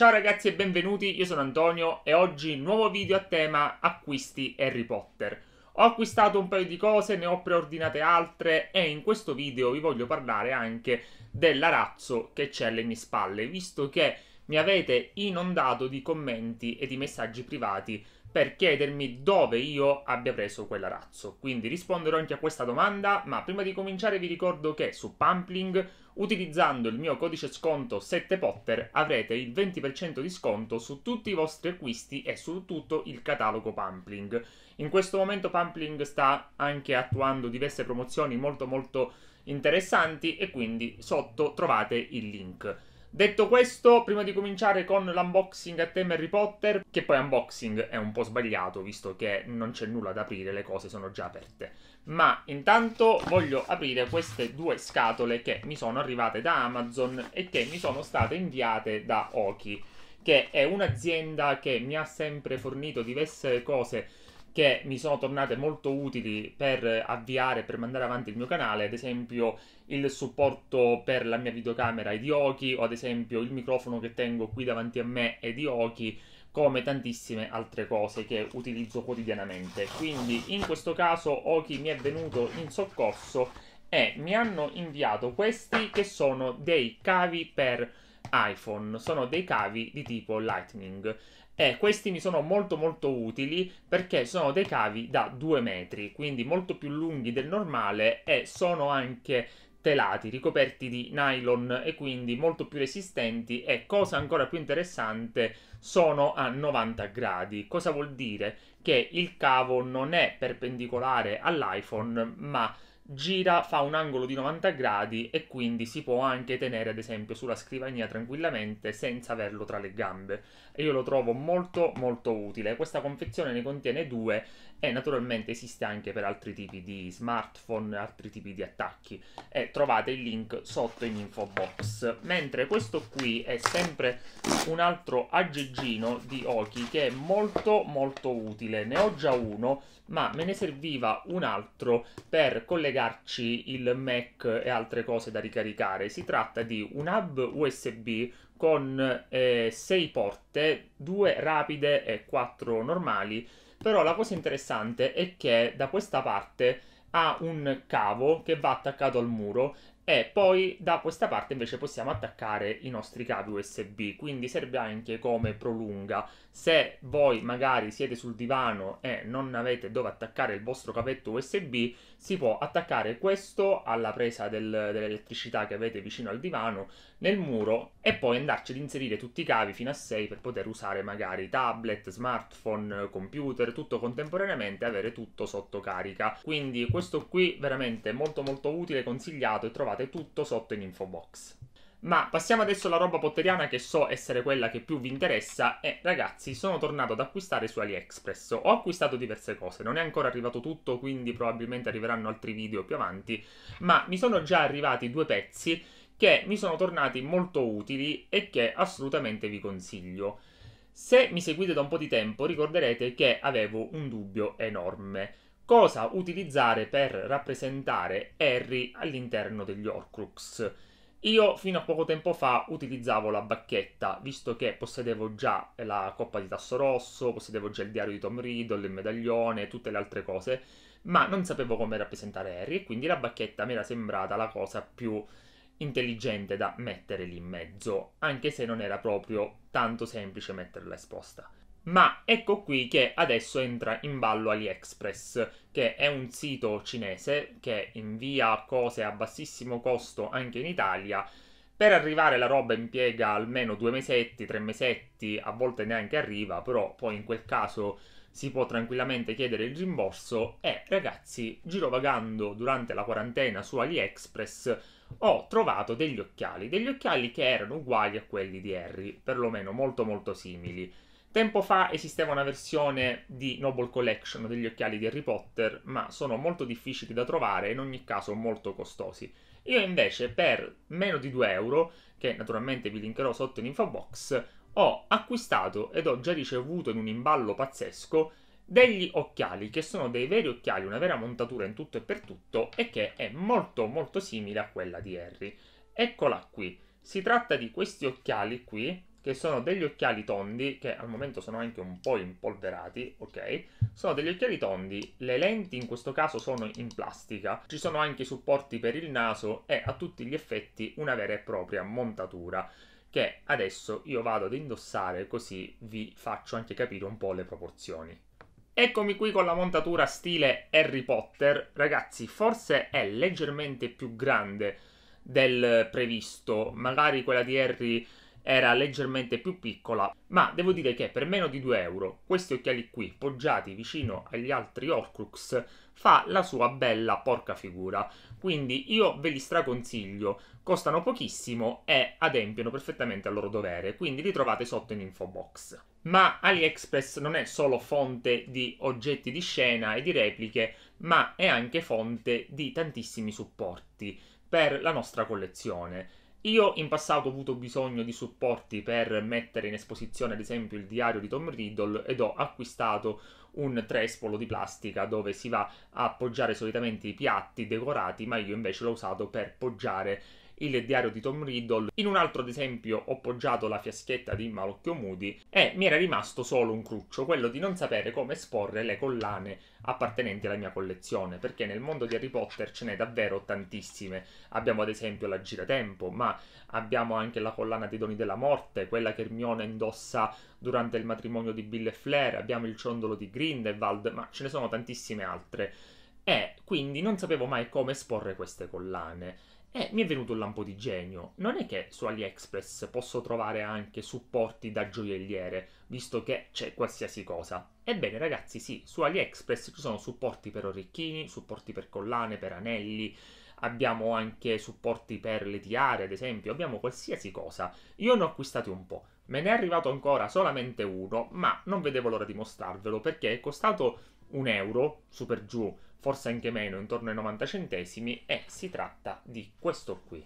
Ciao ragazzi e benvenuti, io sono Antonio e oggi nuovo video a tema acquisti Harry Potter. Ho acquistato un paio di cose, ne ho preordinate altre e in questo video vi voglio parlare anche dell'arazzo che c'è alle mie spalle, visto che mi avete inondato di commenti e di messaggi privati per chiedermi dove io abbia preso quella razzo. Quindi risponderò anche a questa domanda, ma prima di cominciare vi ricordo che su Pampling, utilizzando il mio codice sconto 7Potter, avrete il 20% di sconto su tutti i vostri acquisti e su tutto il catalogo Pampling. In questo momento Pampling sta anche attuando diverse promozioni molto molto interessanti e quindi sotto trovate il link. Detto questo, prima di cominciare con l'unboxing a tema Harry Potter, che poi unboxing è un po' sbagliato visto che non c'è nulla da aprire, le cose sono già aperte. Ma intanto voglio aprire queste due scatole che mi sono arrivate da Amazon e che mi sono state inviate da Oki, che è un'azienda che mi ha sempre fornito diverse cose che mi sono tornate molto utili per avviare, per mandare avanti il mio canale, ad esempio il supporto per la mia videocamera è di Oki, o ad esempio il microfono che tengo qui davanti a me è di Oki, come tantissime altre cose che utilizzo quotidianamente. Quindi in questo caso Oki mi è venuto in soccorso e mi hanno inviato questi che sono dei cavi per iPhone, sono dei cavi di tipo Lightning e eh, questi mi sono molto molto utili perché sono dei cavi da 2 metri, quindi molto più lunghi del normale e sono anche telati, ricoperti di nylon e quindi molto più resistenti e cosa ancora più interessante sono a 90 gradi. Cosa vuol dire? Che il cavo non è perpendicolare all'iPhone, ma gira, fa un angolo di 90 gradi e quindi si può anche tenere ad esempio sulla scrivania tranquillamente senza averlo tra le gambe. E io lo trovo molto molto utile. Questa confezione ne contiene due e naturalmente esiste anche per altri tipi di smartphone, altri tipi di attacchi. E trovate il link sotto in info box. Mentre questo qui è sempre un altro aggeggino di Oki che è molto molto utile. Ne ho già uno, ma me ne serviva un altro per collegare spiegarci il Mac e altre cose da ricaricare. Si tratta di un hub USB con 6 eh, porte, 2 rapide e 4 normali. Però la cosa interessante è che da questa parte ha un cavo che va attaccato al muro e poi da questa parte invece possiamo attaccare i nostri cavi USB, quindi serve anche come prolunga. Se voi magari siete sul divano e non avete dove attaccare il vostro cavetto USB, si può attaccare questo alla presa del, dell'elettricità che avete vicino al divano nel muro e poi andarci ad inserire tutti i cavi fino a 6 per poter usare magari tablet, smartphone, computer, tutto contemporaneamente, avere tutto sotto carica. Quindi questo qui veramente molto molto utile, consigliato e trovato trovate tutto sotto in info box. Ma passiamo adesso alla roba potteriana che so essere quella che più vi interessa e ragazzi sono tornato ad acquistare su AliExpress, ho acquistato diverse cose, non è ancora arrivato tutto quindi probabilmente arriveranno altri video più avanti, ma mi sono già arrivati due pezzi che mi sono tornati molto utili e che assolutamente vi consiglio. Se mi seguite da un po' di tempo ricorderete che avevo un dubbio enorme cosa utilizzare per rappresentare Harry all'interno degli Orcrux. Io fino a poco tempo fa utilizzavo la bacchetta, visto che possedevo già la coppa di tasso rosso, possedevo già il diario di Tom Riddle, il medaglione, tutte le altre cose, ma non sapevo come rappresentare Harry e quindi la bacchetta mi era sembrata la cosa più intelligente da mettere lì in mezzo, anche se non era proprio tanto semplice metterla esposta. Ma ecco qui che adesso entra in ballo AliExpress, che è un sito cinese che invia cose a bassissimo costo anche in Italia. Per arrivare la roba impiega almeno due mesetti, tre mesetti, a volte neanche arriva, però poi in quel caso si può tranquillamente chiedere il rimborso e ragazzi, girovagando durante la quarantena su AliExpress ho trovato degli occhiali, degli occhiali che erano uguali a quelli di Harry, perlomeno molto molto simili Tempo fa esisteva una versione di Noble Collection degli occhiali di Harry Potter, ma sono molto difficili da trovare e in ogni caso molto costosi. Io invece per meno di 2 euro, che naturalmente vi linkerò sotto in info box, ho acquistato ed ho già ricevuto in un imballo pazzesco degli occhiali, che sono dei veri occhiali, una vera montatura in tutto e per tutto e che è molto molto simile a quella di Harry. Eccola qui, si tratta di questi occhiali qui, che sono degli occhiali tondi, che al momento sono anche un po' impolverati, ok? Sono degli occhiali tondi, le lenti in questo caso sono in plastica, ci sono anche i supporti per il naso e a tutti gli effetti una vera e propria montatura che adesso io vado ad indossare così vi faccio anche capire un po' le proporzioni. Eccomi qui con la montatura stile Harry Potter, ragazzi forse è leggermente più grande del previsto, magari quella di Harry era leggermente più piccola, ma devo dire che per meno di 2 euro questi occhiali qui, poggiati vicino agli altri Horcrux, fa la sua bella porca figura. Quindi io ve li straconsiglio, costano pochissimo e adempiono perfettamente al loro dovere, quindi li trovate sotto in info box. Ma AliExpress non è solo fonte di oggetti di scena e di repliche, ma è anche fonte di tantissimi supporti per la nostra collezione io in passato ho avuto bisogno di supporti per mettere in esposizione ad esempio il diario di Tom Riddle ed ho acquistato un trespolo di plastica dove si va a poggiare solitamente i piatti decorati, ma io invece l'ho usato per poggiare il diario di Tom Riddle, in un altro ad esempio ho poggiato la fiaschetta di Malocchio Moody e mi era rimasto solo un cruccio, quello di non sapere come esporre le collane appartenenti alla mia collezione, perché nel mondo di Harry Potter ce n'è davvero tantissime. Abbiamo ad esempio la giratempo, ma abbiamo anche la collana dei doni della morte, quella che Hermione indossa durante il matrimonio di Bill e Flair, abbiamo il ciondolo di Grindelwald, ma ce ne sono tantissime altre. E quindi non sapevo mai come esporre queste collane. E eh, mi è venuto un lampo di genio. Non è che su AliExpress posso trovare anche supporti da gioielliere, visto che c'è qualsiasi cosa. Ebbene ragazzi, sì, su AliExpress ci sono supporti per orecchini, supporti per collane, per anelli, abbiamo anche supporti per le tiare, ad esempio, abbiamo qualsiasi cosa. Io ne ho acquistati un po'. Me ne è arrivato ancora solamente uno, ma non vedevo l'ora di mostrarvelo perché è costato un euro, super giù, forse anche meno, intorno ai 90 centesimi, e si tratta di questo qui.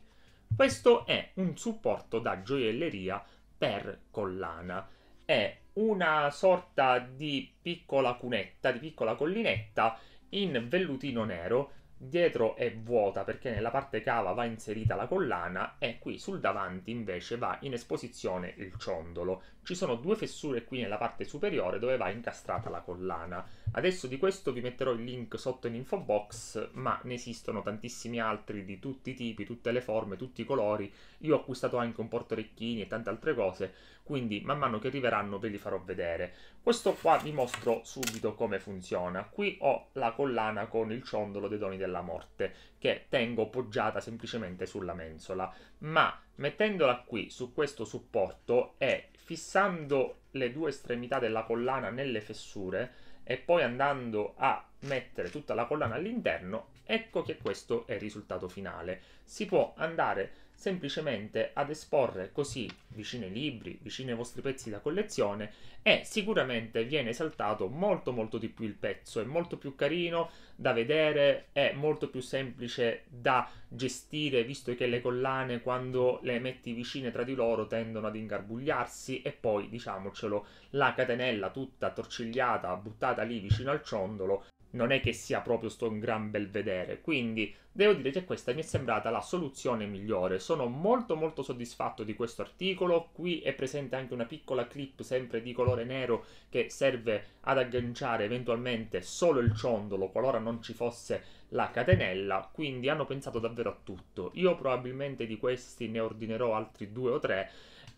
Questo è un supporto da gioielleria per collana. È una sorta di piccola cunetta, di piccola collinetta in vellutino nero dietro è vuota perché nella parte cava va inserita la collana e qui sul davanti invece va in esposizione il ciondolo. Ci sono due fessure qui nella parte superiore dove va incastrata la collana. Adesso di questo vi metterò il link sotto in info box, ma ne esistono tantissimi altri di tutti i tipi, tutte le forme, tutti i colori. Io ho acquistato anche un portorecchini e tante altre cose, quindi man mano che arriveranno ve li farò vedere. Questo qua vi mostro subito come funziona. Qui ho la collana con il ciondolo dei doni della morte che tengo poggiata semplicemente sulla mensola, ma mettendola qui su questo supporto e fissando le due estremità della collana nelle fessure e poi andando a mettere tutta la collana all'interno, ecco che questo è il risultato finale. Si può andare semplicemente ad esporre così vicino ai libri, vicino ai vostri pezzi da collezione e sicuramente viene esaltato molto molto di più il pezzo, è molto più carino da vedere, è molto più semplice da gestire visto che le collane quando le metti vicine tra di loro tendono ad ingarbugliarsi e poi diciamocelo la catenella tutta attorcigliata buttata lì vicino al ciondolo non è che sia proprio sto un gran bel vedere. Quindi devo dire che questa mi è sembrata la soluzione migliore. Sono molto molto soddisfatto di questo articolo. Qui è presente anche una piccola clip sempre di colore nero che serve ad agganciare eventualmente solo il ciondolo qualora non ci fosse la catenella. Quindi hanno pensato davvero a tutto. Io probabilmente di questi ne ordinerò altri due o tre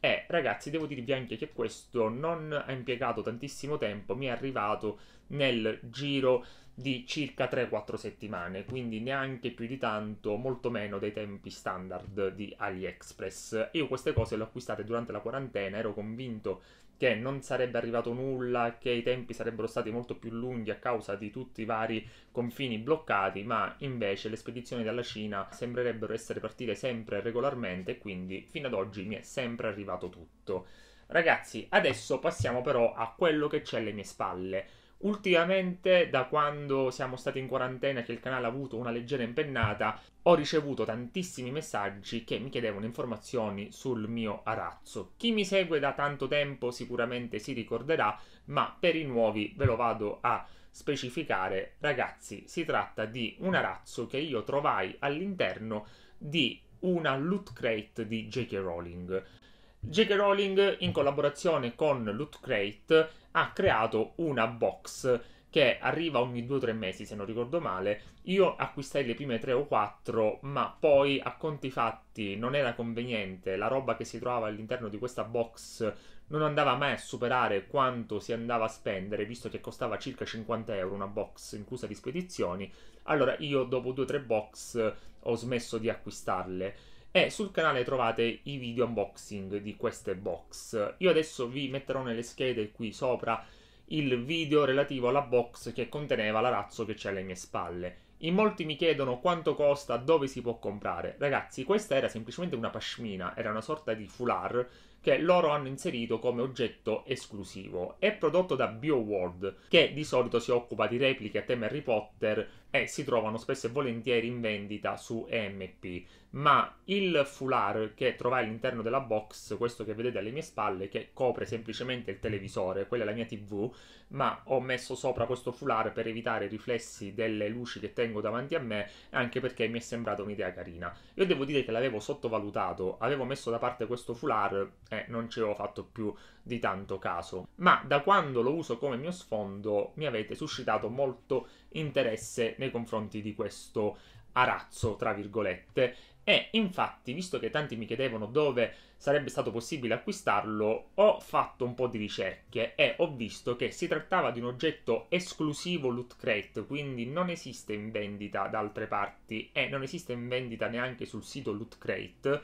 e eh, ragazzi, devo dirvi anche che questo non ha impiegato tantissimo tempo, mi è arrivato nel giro di circa 3-4 settimane, quindi neanche più di tanto, molto meno dei tempi standard di AliExpress. Io queste cose le ho acquistate durante la quarantena, ero convinto che non sarebbe arrivato nulla, che i tempi sarebbero stati molto più lunghi a causa di tutti i vari confini bloccati, ma invece le spedizioni dalla Cina sembrerebbero essere partite sempre regolarmente e quindi fino ad oggi mi è sempre arrivato tutto. Ragazzi, adesso passiamo però a quello che c'è alle mie spalle. Ultimamente, da quando siamo stati in quarantena, e che il canale ha avuto una leggera impennata, ho ricevuto tantissimi messaggi che mi chiedevano informazioni sul mio arazzo. Chi mi segue da tanto tempo sicuramente si ricorderà, ma per i nuovi ve lo vado a specificare. Ragazzi, si tratta di un arazzo che io trovai all'interno di una loot crate di J.K. Rowling. J.K. Rowling, in collaborazione con Loot Crate, ha creato una box che arriva ogni 2-3 mesi, se non ricordo male. Io acquistai le prime 3 o 4, ma poi a conti fatti non era conveniente, la roba che si trovava all'interno di questa box non andava mai a superare quanto si andava a spendere, visto che costava circa 50 euro una box inclusa di spedizioni. Allora io dopo 2-3 box ho smesso di acquistarle e sul canale trovate i video unboxing di queste box. Io adesso vi metterò nelle schede qui sopra il video relativo alla box che conteneva l'arazzo che c'è alle mie spalle. In molti mi chiedono quanto costa, dove si può comprare. Ragazzi, questa era semplicemente una pashmina, era una sorta di foulard che loro hanno inserito come oggetto esclusivo. È prodotto da BioWorld, che di solito si occupa di repliche a tema Harry Potter e si trovano spesso e volentieri in vendita su EMP. Ma il foulard che trovai all'interno della box, questo che vedete alle mie spalle, che copre semplicemente il televisore, quella è la mia TV, ma ho messo sopra questo foulard per evitare i riflessi delle luci che tengo davanti a me, anche perché mi è sembrata un'idea carina. Io devo dire che l'avevo sottovalutato, avevo messo da parte questo foulard e eh, non ci avevo fatto più di tanto caso. Ma da quando lo uso come mio sfondo mi avete suscitato molto interesse nei confronti di questo arazzo, tra virgolette. E infatti, visto che tanti mi chiedevano dove sarebbe stato possibile acquistarlo, ho fatto un po' di ricerche e ho visto che si trattava di un oggetto esclusivo Loot Crate, quindi non esiste in vendita da altre parti e non esiste in vendita neanche sul sito Loot Crate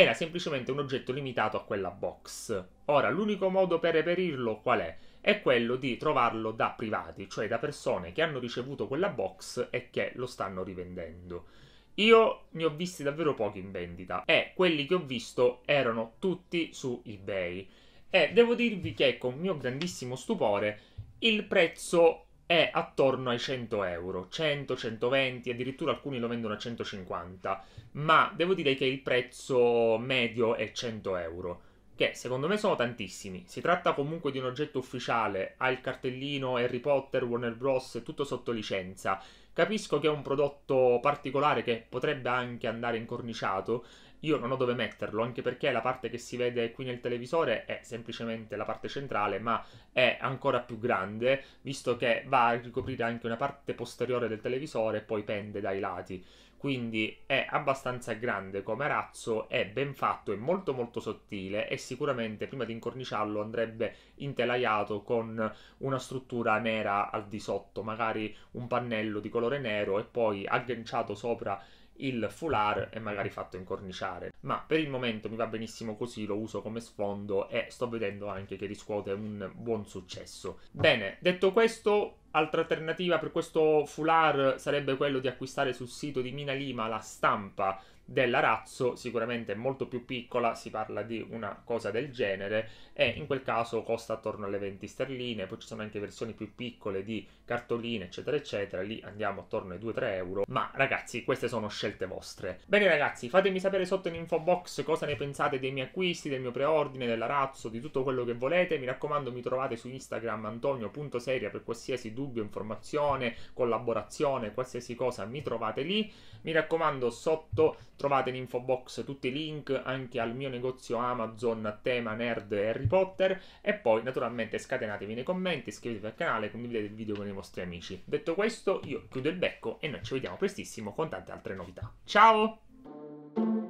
era semplicemente un oggetto limitato a quella box. Ora, l'unico modo per reperirlo qual è? È quello di trovarlo da privati, cioè da persone che hanno ricevuto quella box e che lo stanno rivendendo. Io ne ho visti davvero pochi in vendita e quelli che ho visto erano tutti su eBay. E devo dirvi che con mio grandissimo stupore il prezzo è attorno ai 100 euro, 100, 120, addirittura alcuni lo vendono a 150, ma devo dire che il prezzo medio è 100 euro, che secondo me sono tantissimi. Si tratta comunque di un oggetto ufficiale, ha il cartellino Harry Potter, Warner Bros, tutto sotto licenza, Capisco che è un prodotto particolare che potrebbe anche andare incorniciato. Io non ho dove metterlo, anche perché la parte che si vede qui nel televisore è semplicemente la parte centrale, ma è ancora più grande, visto che va a ricoprire anche una parte posteriore del televisore e poi pende dai lati quindi è abbastanza grande come razzo, è ben fatto, è molto molto sottile e sicuramente prima di incorniciarlo andrebbe intelaiato con una struttura nera al di sotto, magari un pannello di colore nero e poi agganciato sopra il foulard e magari fatto incorniciare. Ma per il momento mi va benissimo così, lo uso come sfondo e sto vedendo anche che riscuote un buon successo. Bene, detto questo, Altra alternativa per questo foulard sarebbe quello di acquistare sul sito di Mina Lima la stampa dell'arazzo, sicuramente molto più piccola, si parla di una cosa del genere, e in quel caso costa attorno alle 20 sterline, poi ci sono anche versioni più piccole di cartoline eccetera eccetera, lì andiamo attorno ai 2-3 euro, ma ragazzi queste sono scelte vostre. Bene ragazzi, fatemi sapere sotto in info box cosa ne pensate dei miei acquisti, del mio preordine, della Razzo, di tutto quello che volete, mi raccomando mi trovate su Instagram antonio.seria per qualsiasi dubbio, informazione, collaborazione, qualsiasi cosa mi trovate lì, mi raccomando sotto trovate in info box tutti i link anche al mio negozio Amazon a tema nerd e RPG Potter e poi naturalmente scatenatevi nei commenti, iscrivetevi al canale, condividete il video con i vostri amici. Detto questo io chiudo il becco e noi ci vediamo prestissimo con tante altre novità. Ciao!